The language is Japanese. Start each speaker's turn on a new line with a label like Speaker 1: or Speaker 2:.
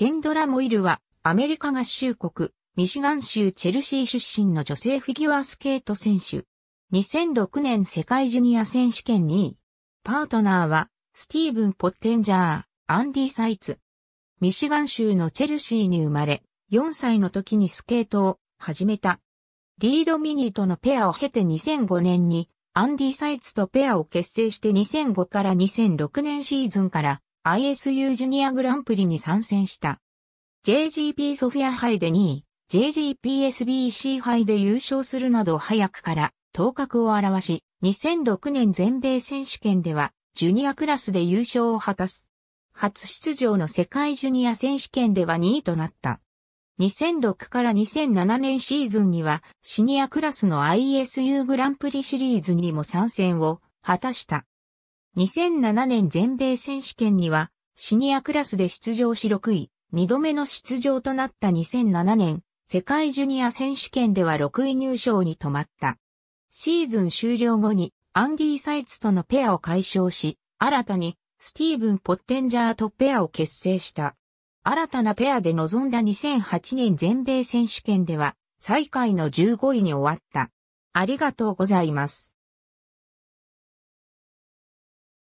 Speaker 1: ケンドラ・モイルは、アメリカ合衆国、ミシガン州チェルシー出身の女性フィギュアスケート選手。2006年世界ジュニア選手権2位。パートナーは、スティーブン・ポッテンジャー、アンディ・サイツ。ミシガン州のチェルシーに生まれ、4歳の時にスケートを始めた。リード・ミニーとのペアを経て2005年に、アンディ・サイツとペアを結成して2005から2006年シーズンから ISU ジュニアグランプリに参戦した。JGP ソフィア杯で2位、JGPSBC 杯で優勝するなど早くから頭角を現し、2006年全米選手権ではジュニアクラスで優勝を果たす。初出場の世界ジュニア選手権では2位となった。2006から2007年シーズンにはシニアクラスの ISU グランプリシリーズにも参戦を果たした。2007年全米選手権にはシニアクラスで出場し6位、2度目の出場となった2007年世界ジュニア選手権では6位入賞に止まった。シーズン終了後にアンディ・サイツとのペアを解消し、新たにスティーブン・ポッテンジャーとペアを結成した。新たなペアで臨んだ2008年全米選手権では最下位の15位に終わった。ありがとうございます。